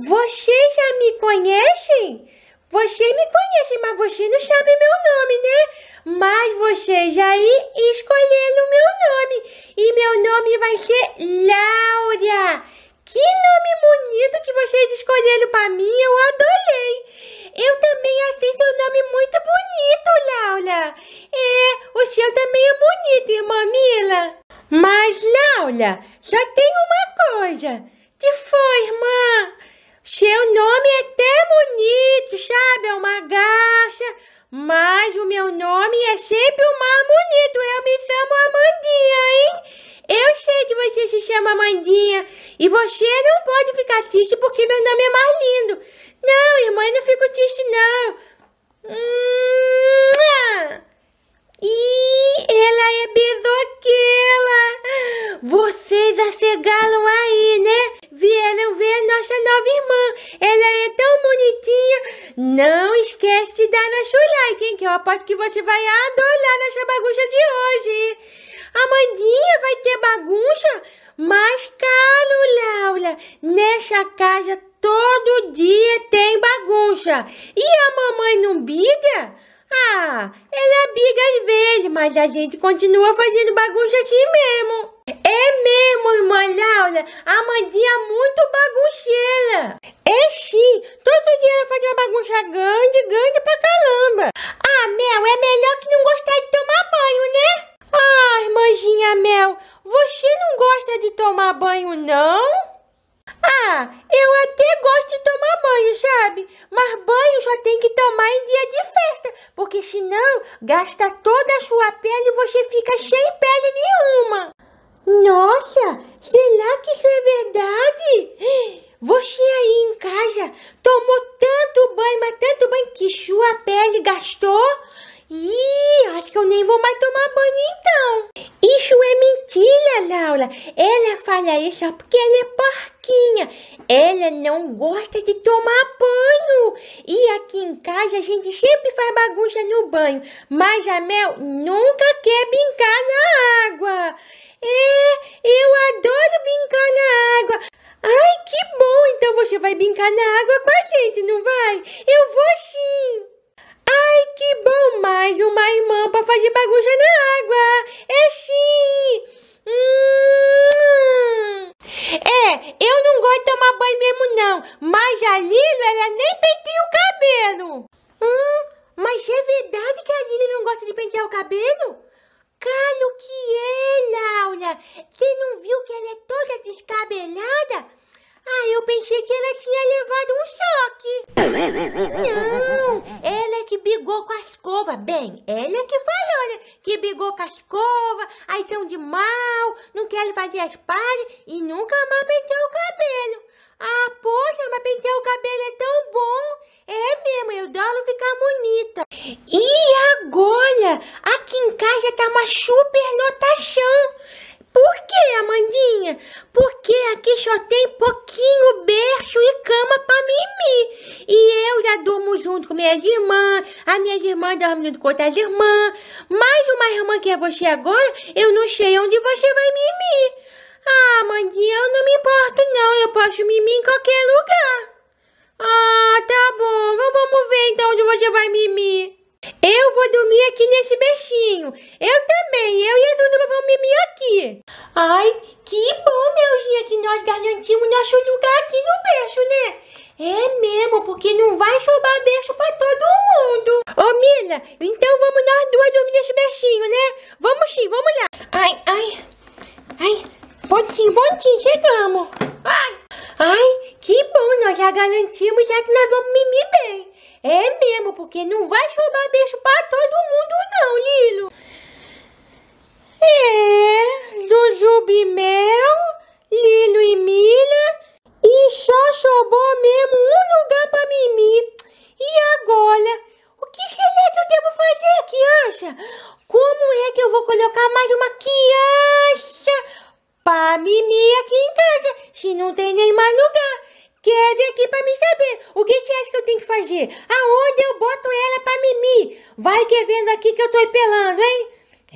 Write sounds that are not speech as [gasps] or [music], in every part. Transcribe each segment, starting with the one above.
Vocês já me conhecem? Vocês me conhecem, mas vocês não sabem meu nome, né? Mas vocês aí escolheram meu nome. E meu nome vai ser Laura. Que nome bonito que vocês tá escolheram para mim, eu adorei. Eu também achei seu nome muito bonito, Laura. É, o seu também é bonito, irmã Mila. Mas, Laura, só tem uma coisa. Que foi, irmã? Seu nome é até bonito, sabe? É uma garça. Mas o meu nome é sempre o mais bonito. Eu me chamo Amandinha, hein? Eu sei que você se chama Amandinha. E você não pode ficar triste porque meu nome é mais lindo. Não, irmã, eu não fico triste, não. Hum, e ah. ela é bezoqueira. Você Dá na na Shuliken, que eu aposto que você vai adorar nessa bagunça de hoje. Amandinha, vai ter bagunça? Mas calo, Laura, nessa casa todo dia tem bagunça. E a mamãe não biga. Ah, ela biga às vezes, mas a gente continua fazendo bagunça assim mesmo. É mesmo, irmã Laura, a Mandinha é muito bagunceira mexi. Todo dia ela fazia uma bagunça grande, grande pra caramba. Ah, Mel, é melhor que não gostar de tomar banho, né? Ah, irmãzinha Mel, você não gosta de tomar banho, não? Ah, eu até gosto de tomar banho, sabe? Mas banho só tem que tomar em dia de festa, porque senão gasta toda a sua pele e você fica sem pele nenhuma. Nossa, Será que isso é verdade? Você aí em casa tomou tanto banho, mas tanto banho que sua pele gastou? Ih, acho que eu nem vou mais tomar banho então. Isso é mentira, Laura. Ela fala isso só porque ela é porquinha. Ela não gosta de tomar banho. E aqui em casa a gente sempre faz bagunça no banho. Mas a Mel nunca quer brincar na água. É, eu adoro brincar na água. Ai, que bom! Então você vai brincar na água com a gente, não vai? Eu vou sim! Ai, que bom! Mais uma fazer bagunça na água. É sim. Hum. É, eu não gosto de tomar banho mesmo não. Mas a Lilo, ela nem penteia o cabelo. Hum, mas é verdade que a Lilo não gosta de pentear o cabelo? o que é, Laura. Você não viu que ela é toda descabelada? Ah, eu pensei que ela tinha levado um choque. Não, é brigou com a escova. Bem, ele é que falou, né? Que bigou com a escova, aí são de mal, não quer fazer as pazes e nunca mais penteou o cabelo. Ah, poxa, mas pentear o cabelo é tão bom. É mesmo, eu dou ficar bonita. E agora? Aqui em casa tá uma super lotação. Por que, Amandinha? Porque aqui só tem pouquinho berço e cama pra mimir. E ainda durmo junto com minhas irmãs, a minhas irmãs dormem junto com outras irmãs. Mais uma irmã que é você agora, eu não sei onde você vai mimir. Ah, Mandinha, eu não me importo não, eu posso mimir em qualquer lugar. Ah, tá bom, vamos ver então onde você vai mimir. Eu vou dormir aqui nesse beixinho. Eu também, eu e a outras vamos mimir aqui. Ai, que bom, Melzinha, que nós garantimos nosso lugar aqui no becho, porque não vai chupar beijo pra todo mundo. Ô, oh, Mila, então vamos nós duas dormir nesse beijinho, né? Vamos sim, vamos lá. Ai, ai, ai, pontinho, pontinho, chegamos. Ai, ai, que bom, nós já garantimos já que nós vamos mimir bem. É mesmo, porque não vai chupar beijo pra todo mundo não, Lilo. É, Jujubi Mel, Lilo e Mila Se não tem nem mais lugar. vir aqui pra me saber. O que você acha que eu tenho que fazer? Aonde eu boto ela pra mimir? Vai querendo é aqui que eu tô pelando, hein?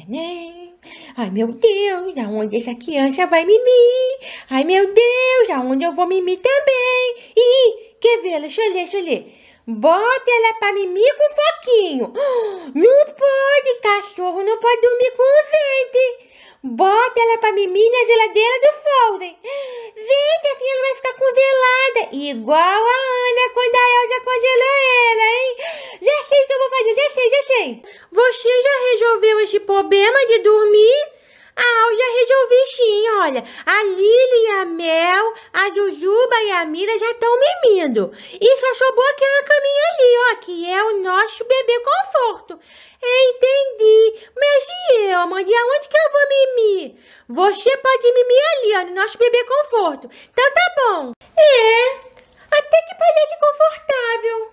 Neném. Ai, meu Deus, aonde essa criança vai mimir? Ai, meu Deus, aonde eu vou mimir também? Ih, quer ver? Deixa eu ler, deixa eu ler. Bota ela pra mimir com foquinho. [gasps] Não pode, cachorro não pode dormir com o dente. Bota ela pra mimir na geladeira do Folden. Vê que assim ela vai ficar congelada. Igual a Ana quando a El já congelou ela, hein? Já sei o que eu vou fazer, já sei, já sei. Você já resolveu esse problema de dormir? A Al o ouvi olha. A Lili e a Mel, a Jujuba e a Mira já estão mimindo. E só sobrou aquela caminha ali, ó, que é o nosso bebê conforto. Entendi. Mas e eu, Amanda? E aonde que eu vou mimir? Você pode mimir ali, ó, no nosso bebê conforto. Então tá bom. É, até que parece confortável.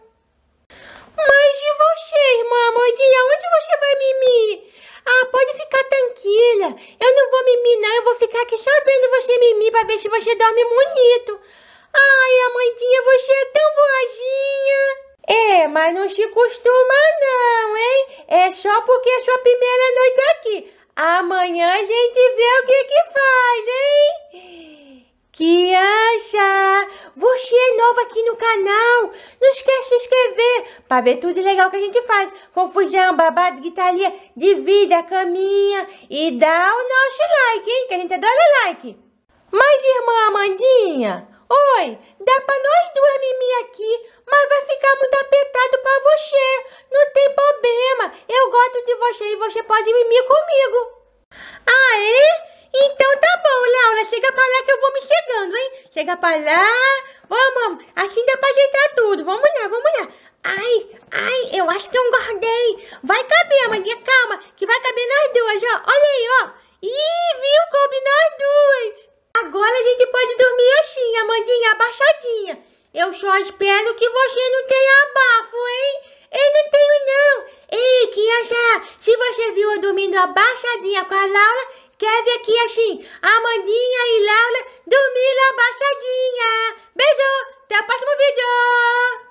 Mas e você, irmã Amandinha? Onde você vai mimir? Ah, pode ficar tranquila. Eu eu vou ficar aqui só vendo você mimir pra ver se você dorme bonito. Ai, Amandinha, você é tão boazinha. É, mas não se costuma não, hein? É só porque é sua primeira noite é aqui. Amanhã a gente vê o que que faz, hein? Criança, você é nova aqui no canal. Não esquece de se inscrever para ver tudo legal que a gente faz. Confusão, babado, gritaria, divida, caminha e dá o nosso like, hein? Que a gente adora like. Mas, irmã Amandinha, oi, dá para nós duas mimir aqui, mas vai ficar muito apertado para você. Não tem problema, eu gosto de você e você pode mimir comigo. Ah, é? Então tá bom, Laura, né? chega pra lá que eu vou me chegando, hein? Chega pra lá. Vamos, assim dá pra ajeitar tudo. Vamos lá, vamos lá. Ai, ai, eu acho que eu engordei. Vai caber, maninha, calma, que vai caber nas duas, ó. Olha aí, ó. Ih, viu? Coube nós duas. Agora a gente pode dormir assim, Amandinha, abaixadinha. Eu só espero que você não tenha abafo, hein? Eu não tenho, não. Ei, criança, se você viu eu dormindo abaixadinha com a Laura, Kevin aqui, assim, Amandinha e Laura dormiram abaixadinha. Beijo, até o próximo vídeo.